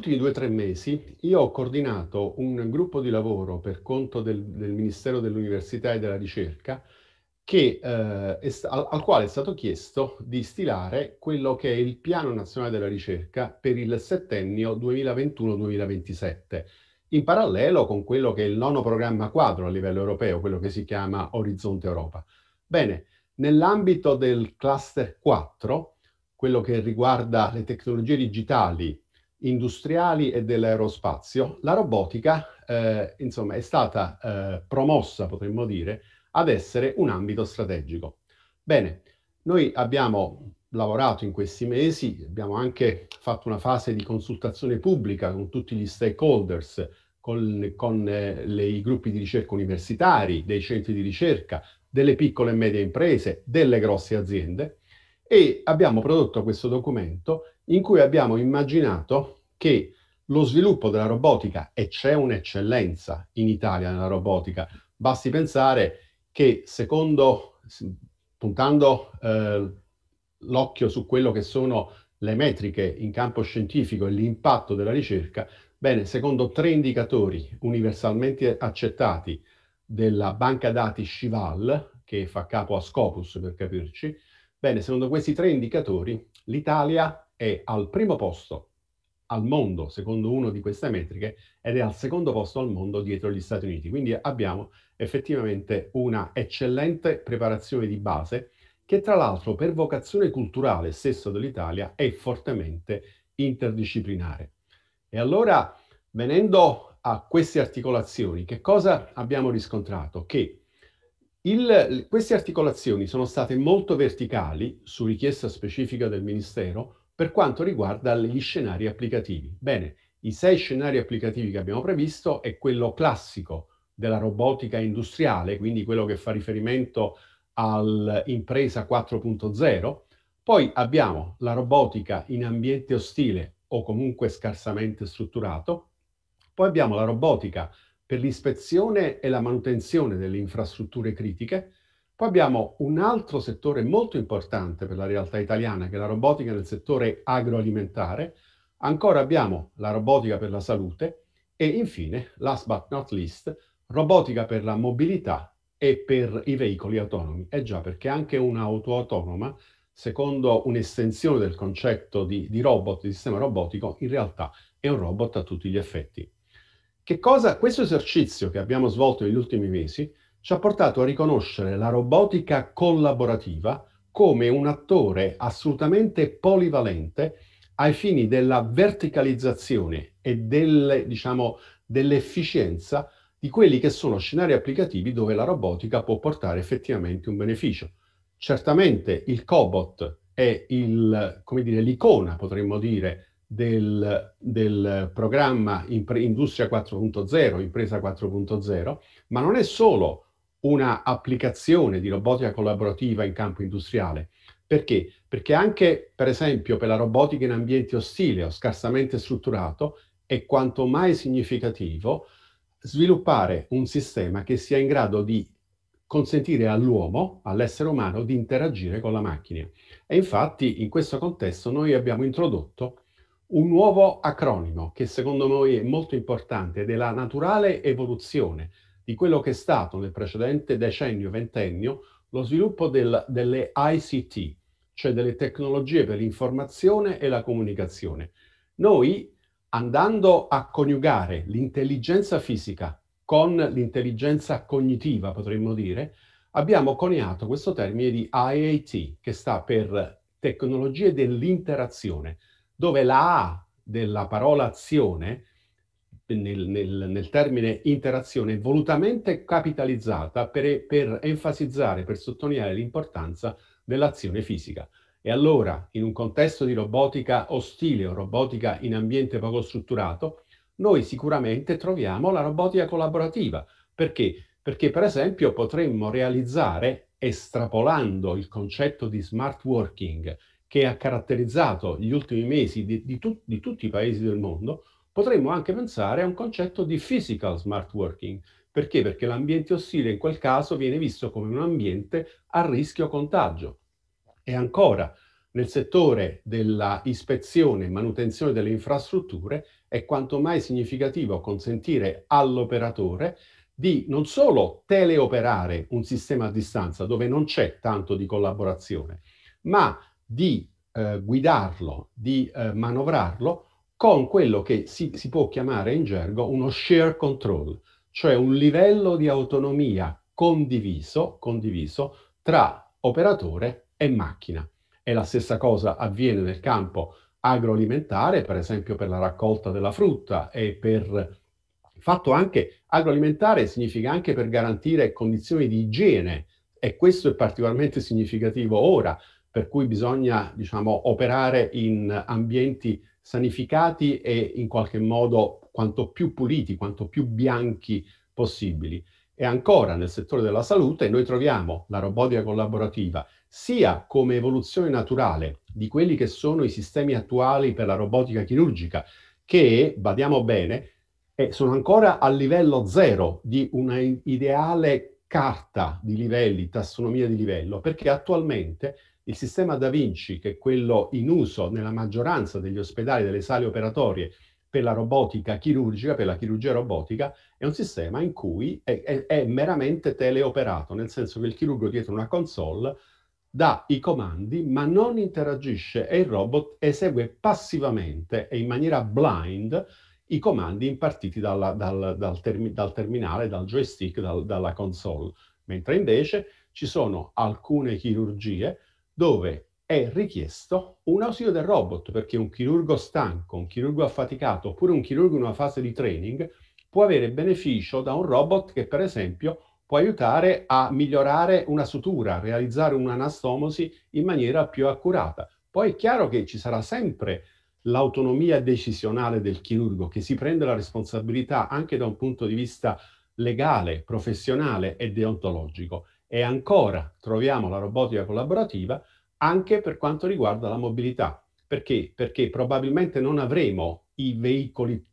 ultimi due o tre mesi io ho coordinato un gruppo di lavoro per conto del, del Ministero dell'Università e della Ricerca che, eh, è, al, al, quale è stato chiesto di stilare quello che è il Piano Nazionale della Ricerca per il settennio 2021-2027, in parallelo con quello che è il nono programma quadro a livello europeo, quello che si chiama Orizzonte Europa. Bene, nell'ambito del cluster 4, quello che riguarda le tecnologie digitali industriali e dell'aerospazio, la robotica eh, insomma, è stata eh, promossa, potremmo dire, ad essere un ambito strategico. Bene, noi abbiamo lavorato in questi mesi, abbiamo anche fatto una fase di consultazione pubblica con tutti gli stakeholders, con, con eh, le, i gruppi di ricerca universitari, dei centri di ricerca, delle piccole e medie imprese, delle grosse aziende, e abbiamo prodotto questo documento in cui abbiamo immaginato che lo sviluppo della robotica, e c'è un'eccellenza in Italia nella robotica, basti pensare che secondo, puntando eh, l'occhio su quello che sono le metriche in campo scientifico e l'impatto della ricerca, bene, secondo tre indicatori universalmente accettati della banca dati Scival, che fa capo a Scopus per capirci, Bene, secondo questi tre indicatori l'Italia è al primo posto al mondo, secondo uno di queste metriche, ed è al secondo posto al mondo dietro gli Stati Uniti. Quindi abbiamo effettivamente una eccellente preparazione di base che tra l'altro per vocazione culturale stessa dell'Italia è fortemente interdisciplinare. E allora, venendo a queste articolazioni, che cosa abbiamo riscontrato? Che il, queste articolazioni sono state molto verticali, su richiesta specifica del Ministero, per quanto riguarda gli scenari applicativi. Bene, i sei scenari applicativi che abbiamo previsto è quello classico della robotica industriale, quindi quello che fa riferimento all'impresa 4.0, poi abbiamo la robotica in ambiente ostile o comunque scarsamente strutturato, poi abbiamo la robotica per l'ispezione e la manutenzione delle infrastrutture critiche. Poi abbiamo un altro settore molto importante per la realtà italiana, che è la robotica nel settore agroalimentare. Ancora abbiamo la robotica per la salute e infine, last but not least, robotica per la mobilità e per i veicoli autonomi. È già, perché anche un'auto autonoma, secondo un'estensione del concetto di, di robot, di sistema robotico, in realtà è un robot a tutti gli effetti cosa, questo esercizio che abbiamo svolto negli ultimi mesi ci ha portato a riconoscere la robotica collaborativa come un attore assolutamente polivalente ai fini della verticalizzazione e delle, diciamo, dell'efficienza di quelli che sono scenari applicativi dove la robotica può portare effettivamente un beneficio. Certamente il cobot è il, come dire, l'icona, potremmo dire, del, del programma Impre Industria 4.0, Impresa 4.0, ma non è solo una applicazione di robotica collaborativa in campo industriale. Perché? Perché anche, per esempio, per la robotica in ambiente ostile o scarsamente strutturato, è quanto mai significativo sviluppare un sistema che sia in grado di consentire all'uomo, all'essere umano, di interagire con la macchina. E infatti in questo contesto noi abbiamo introdotto un nuovo acronimo che secondo noi è molto importante ed è la naturale evoluzione di quello che è stato nel precedente decennio, ventennio, lo sviluppo del, delle ICT, cioè delle tecnologie per l'informazione e la comunicazione. Noi, andando a coniugare l'intelligenza fisica con l'intelligenza cognitiva, potremmo dire, abbiamo coniato questo termine di IAT, che sta per tecnologie dell'interazione, dove la A della parola azione nel, nel, nel, termine interazione volutamente capitalizzata per, per enfatizzare, per sottolineare l'importanza dell'azione fisica. E allora, in un contesto di robotica ostile o robotica in ambiente poco strutturato, noi sicuramente troviamo la robotica collaborativa. Perché? Perché, per esempio, potremmo realizzare, estrapolando il concetto di smart working che ha caratterizzato gli ultimi mesi di, di, tu, di tutti i paesi del mondo, potremmo anche pensare a un concetto di physical smart working. Perché? Perché l'ambiente ostile in quel caso viene visto come un ambiente a rischio contagio. E ancora, nel settore della ispezione e manutenzione delle infrastrutture è quanto mai significativo consentire all'operatore di non solo teleoperare un sistema a distanza dove non c'è tanto di collaborazione, ma di eh, guidarlo, di eh, manovrarlo con quello che si, si può chiamare in gergo uno share control, cioè un livello di autonomia condiviso, condiviso tra operatore e macchina. E la stessa cosa avviene nel campo agroalimentare, per esempio per la raccolta della frutta e per fatto anche agroalimentare significa anche per garantire condizioni di igiene e questo è particolarmente significativo ora per cui bisogna diciamo, operare in ambienti sanificati e in qualche modo quanto più puliti, quanto più bianchi possibili. E ancora nel settore della salute noi troviamo la robotica collaborativa sia come evoluzione naturale di quelli che sono i sistemi attuali per la robotica chirurgica, che, badiamo bene, eh, sono ancora a livello zero di una ideale carta di livelli, tassonomia di livello, perché attualmente il sistema Da Vinci, che è quello in uso nella maggioranza degli ospedali, delle sale operatorie per la robotica chirurgica, per la chirurgia robotica, è un sistema in cui è, è, è meramente teleoperato, nel senso che il chirurgo dietro una console dà i comandi ma non interagisce e il robot esegue passivamente e in maniera blind i comandi impartiti dalla, dal, dal, termi, dal, terminale, dal joystick, dal, dalla console. Mentre invece ci sono alcune chirurgie dove è richiesto un ausilio del robot, perché un chirurgo stanco, un chirurgo affaticato, oppure un chirurgo in una fase di training, può avere beneficio da un robot che, per esempio, può aiutare a migliorare una sutura, realizzare un'anastomosi in maniera più accurata. Poi è chiaro che ci sarà sempre l'autonomia decisionale del chirurgo, che si prende la responsabilità anche da un punto di vista legale, professionale e deontologico. E ancora troviamo la robotica collaborativa anche per quanto riguarda la mobilità. Perché? Perché probabilmente non avremo i veicoli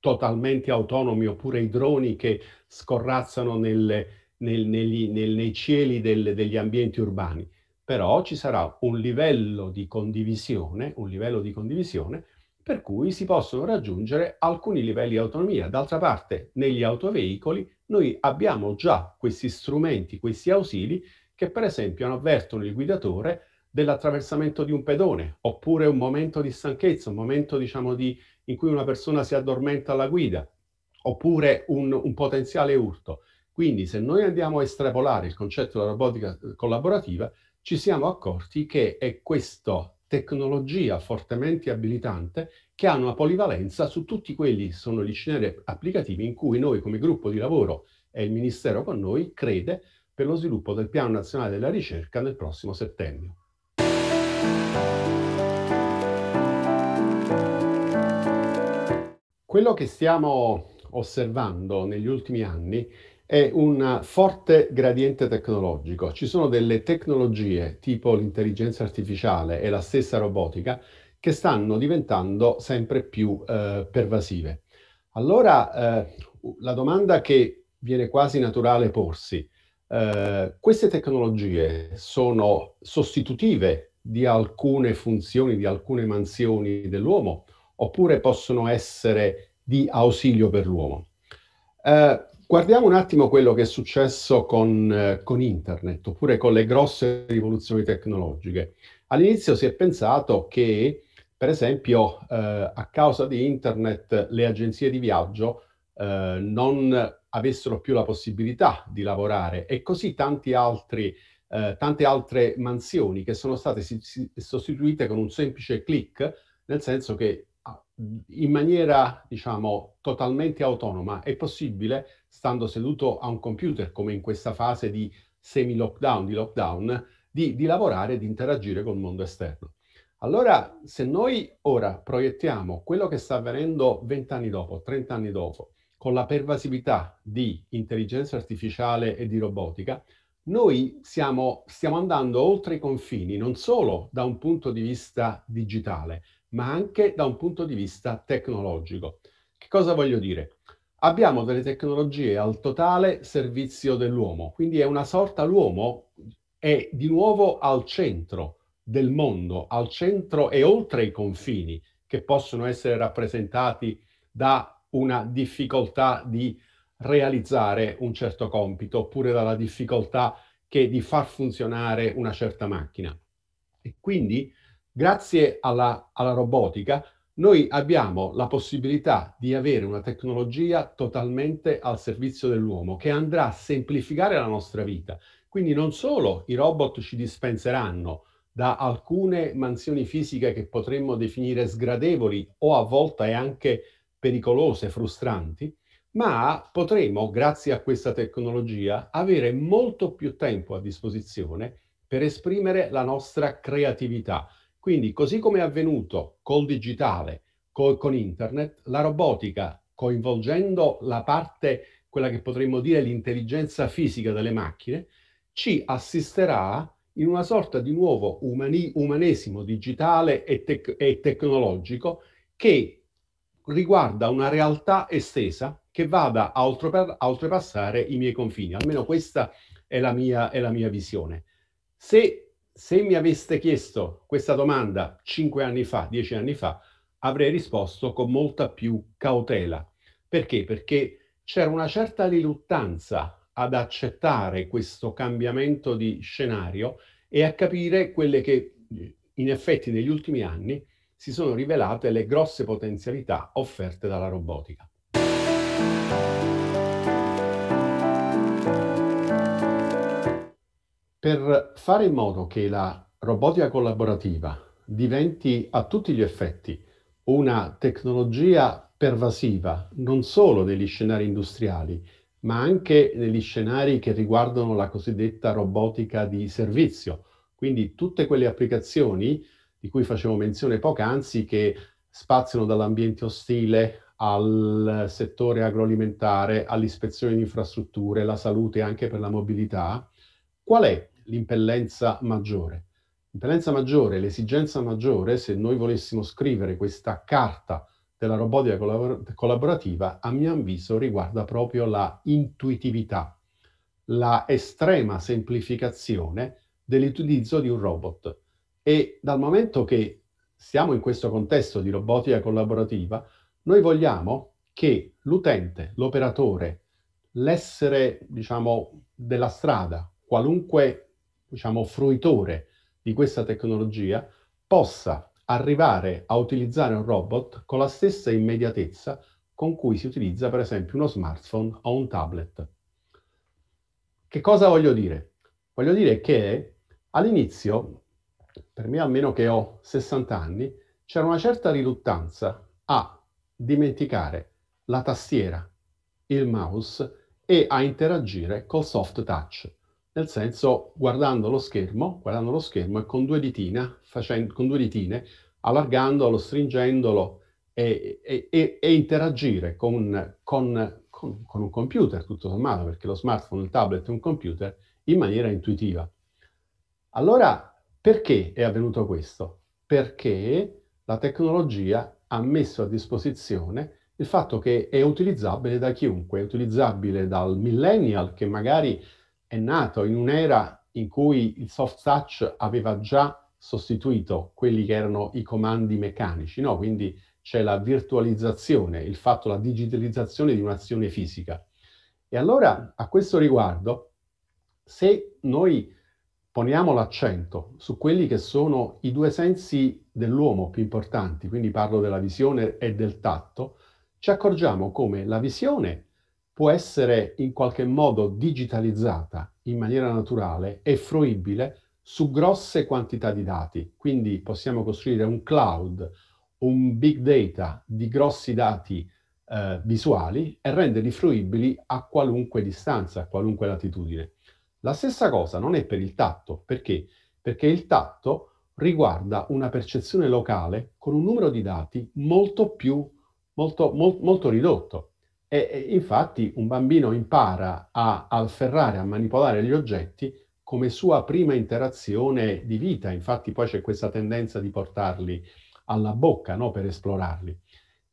totalmente autonomi oppure i droni che scorrazzano nel, nel, negli, nel, nei cieli del, degli ambienti urbani. Però ci sarà un livello di condivisione, un livello di condivisione per cui si possono raggiungere alcuni livelli di autonomia. D'altra parte, negli autoveicoli noi abbiamo già questi strumenti, questi ausili, che per esempio avvertono il guidatore dell'attraversamento di un pedone, oppure un momento di stanchezza, un momento diciamo, di, in cui una persona si addormenta alla guida, oppure un, un potenziale urto. Quindi se noi andiamo a estrapolare il concetto della robotica eh, collaborativa, ci siamo accorti che è questo tecnologia fortemente abilitante che ha una polivalenza su tutti quelli che sono gli scenari applicativi in cui noi come gruppo di lavoro e il Ministero con noi crede per lo sviluppo del Piano Nazionale della Ricerca nel prossimo settennio. Quello che stiamo osservando negli ultimi anni è un forte gradiente tecnologico. Ci sono delle tecnologie tipo l'intelligenza artificiale e la stessa robotica che stanno diventando sempre più eh, pervasive. Allora eh, la domanda che viene quasi naturale porsi, eh, queste tecnologie sono sostitutive di alcune funzioni, di alcune mansioni dell'uomo oppure possono essere di ausilio per l'uomo? Eh, Guardiamo un attimo quello che è successo con, eh, con, internet, oppure con le grosse rivoluzioni tecnologiche. All'inizio si è pensato che, per esempio, eh, a causa di internet le agenzie di viaggio eh, non avessero più la possibilità di lavorare e così altri, eh, tante altre mansioni che sono state si, si, sostituite con un semplice clic, nel senso che in maniera, diciamo, totalmente autonoma è possibile, stando seduto a un computer, come in questa fase di semi-lockdown, di lockdown, di, di lavorare e di interagire col mondo esterno. Allora, se noi ora proiettiamo quello che sta avvenendo vent'anni dopo, trent'anni dopo, con la pervasività di intelligenza artificiale e di robotica, noi siamo, stiamo andando oltre i confini, non solo da un punto di vista digitale, ma anche da un punto di vista tecnologico. Che cosa voglio dire? Abbiamo delle tecnologie al totale servizio dell'uomo, quindi è una sorta l'uomo è di nuovo al centro del mondo, al centro e oltre i confini che possono essere rappresentati da una difficoltà di realizzare un certo compito oppure dalla difficoltà che di far funzionare una certa macchina. E quindi Grazie alla, alla robotica noi abbiamo la possibilità di avere una tecnologia totalmente al servizio dell'uomo che andrà a semplificare la nostra vita. Quindi non solo i robot ci dispenseranno da alcune mansioni fisiche che potremmo definire sgradevoli o a volte anche pericolose, frustranti, ma potremo, grazie a questa tecnologia, avere molto più tempo a disposizione per esprimere la nostra creatività, quindi, così come è avvenuto col digitale, col, con internet, la robotica, coinvolgendo la parte, quella che potremmo dire l'intelligenza fisica delle macchine, ci assisterà in una sorta di nuovo umani, umanesimo digitale e, tec e tecnologico che riguarda una realtà estesa che vada a, a oltrepassare i miei confini. Almeno questa è la mia, è la mia visione. Se se mi aveste chiesto questa domanda cinque anni fa, dieci anni fa, avrei risposto con molta più cautela. Perché? Perché c'era una certa riluttanza ad accettare questo cambiamento di scenario e a capire quelle che in effetti negli ultimi anni si sono rivelate le grosse potenzialità offerte dalla robotica. Per fare in modo che la robotica collaborativa diventi a tutti gli effetti una tecnologia pervasiva non solo negli scenari industriali, ma anche negli scenari che riguardano la cosiddetta robotica di servizio. Quindi tutte quelle applicazioni di cui facevo menzione poc'anzi che spaziano dall'ambiente ostile al settore agroalimentare, all'ispezione di infrastrutture, la salute anche per la mobilità. Qual è l'impellenza maggiore. L'impellenza maggiore, l'esigenza maggiore, se noi volessimo scrivere questa carta della robotica collaborativa, a mio avviso riguarda proprio la intuitività, la estrema semplificazione dell'utilizzo di un robot. E dal momento che siamo in questo contesto di robotica collaborativa, noi vogliamo che l'utente, l'operatore, l'essere, diciamo, della strada, qualunque diciamo, fruitore di questa tecnologia possa arrivare a utilizzare un robot con la stessa immediatezza con cui si utilizza per esempio uno smartphone o un tablet. Che cosa voglio dire? Voglio dire che all'inizio, per me almeno che ho 60 anni, c'era una certa riluttanza a dimenticare la tastiera, il mouse e a interagire col soft touch nel senso guardando lo schermo, guardando lo schermo e con due, ditina, facendo, con due ditine, allargandolo, stringendolo e, e, e, e interagire con, con, con, con, un computer, tutto sommato, perché lo smartphone, il tablet è un computer, in maniera intuitiva. Allora, perché è avvenuto questo? Perché la tecnologia ha messo a disposizione il fatto che è utilizzabile da chiunque, è utilizzabile dal millennial che magari è nato in un'era in cui il soft touch aveva già sostituito quelli che erano i comandi meccanici, no? quindi c'è la virtualizzazione, il fatto, la digitalizzazione di un'azione fisica. E allora, a questo riguardo, se noi poniamo l'accento su quelli che sono i due sensi dell'uomo più importanti, quindi parlo della visione e del tatto, ci accorgiamo come la visione può essere in qualche modo digitalizzata in maniera naturale e fruibile su grosse quantità di dati. Quindi possiamo costruire un cloud, un big data di grossi dati eh, visuali e renderli fruibili a qualunque distanza, a qualunque latitudine. La stessa cosa non è per il tatto, perché? Perché il tatto riguarda una percezione locale con un numero di dati molto più, molto, mol, molto ridotto. E, e infatti un bambino impara a afferrare, a manipolare gli oggetti come sua prima interazione di vita. Infatti poi c'è questa tendenza di portarli alla bocca no? per esplorarli.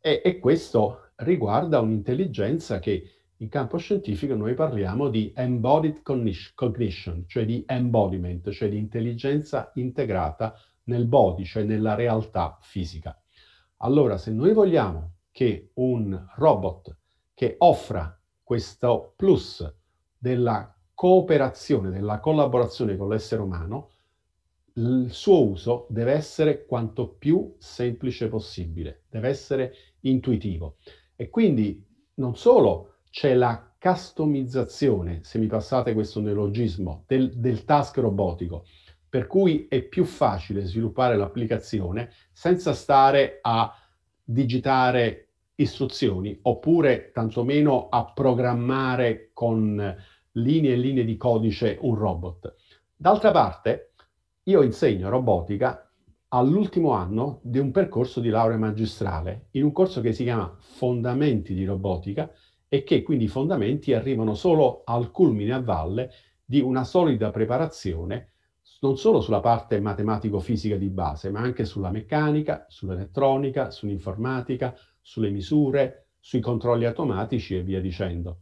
E, e questo riguarda un'intelligenza che in campo scientifico noi parliamo di embodied cognition, cioè di embodiment, cioè di intelligenza integrata nel body, cioè nella realtà fisica. Allora, se noi vogliamo che un robot che offra questo plus della cooperazione, della collaborazione con l'essere umano, il suo uso deve essere quanto più semplice possibile, deve essere intuitivo. E quindi non solo c'è la customizzazione, se mi passate questo neologismo, del, del task robotico, per cui è più facile sviluppare l'applicazione senza stare a digitare istruzioni oppure tantomeno a programmare con linee e linee di codice un robot. D'altra parte, io insegno robotica all'ultimo anno di un percorso di laurea magistrale, in un corso che si chiama Fondamenti di robotica e che quindi i fondamenti arrivano solo al culmine a valle di una solida preparazione non solo sulla parte matematico-fisica di base, ma anche sulla meccanica, sull'elettronica, sull'informatica, sulle misure, sui controlli automatici e via dicendo.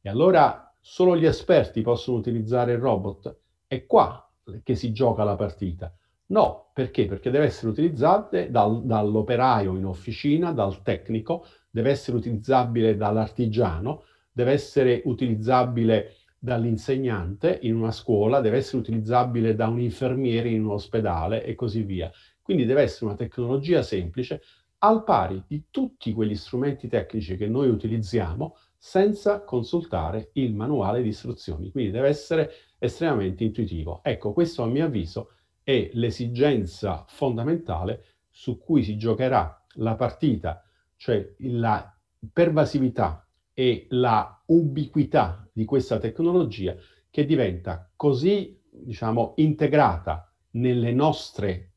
E allora solo gli esperti possono utilizzare il robot? È qua che si gioca la partita. No, perché? Perché deve essere utilizzabile dal, dall'operaio in officina, dal tecnico, deve essere utilizzabile dall'artigiano, deve essere utilizzabile dall'insegnante in una scuola, deve essere utilizzabile da un infermiere in un ospedale e così via. Quindi deve essere una tecnologia semplice al pari di tutti quegli strumenti tecnici che noi utilizziamo senza consultare il manuale di istruzioni. Quindi deve essere estremamente intuitivo. Ecco, questo a mio avviso è l'esigenza fondamentale su cui si giocherà la partita, cioè la pervasività e la ubiquità di questa tecnologia che diventa così, diciamo, integrata nelle nostre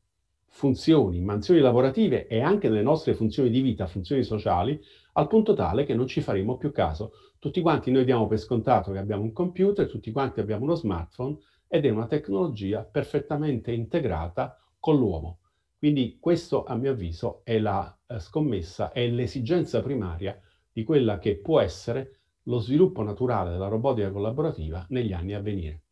funzioni, mansioni lavorative e anche nelle nostre funzioni di vita, funzioni sociali, al punto tale che non ci faremo più caso. Tutti quanti noi diamo per scontato che abbiamo un computer, tutti quanti abbiamo uno smartphone ed è una tecnologia perfettamente integrata con l'uomo. Quindi questo, a mio avviso, è la eh, scommessa, è l'esigenza primaria di quella che può essere lo sviluppo naturale della robotica collaborativa negli anni a venire.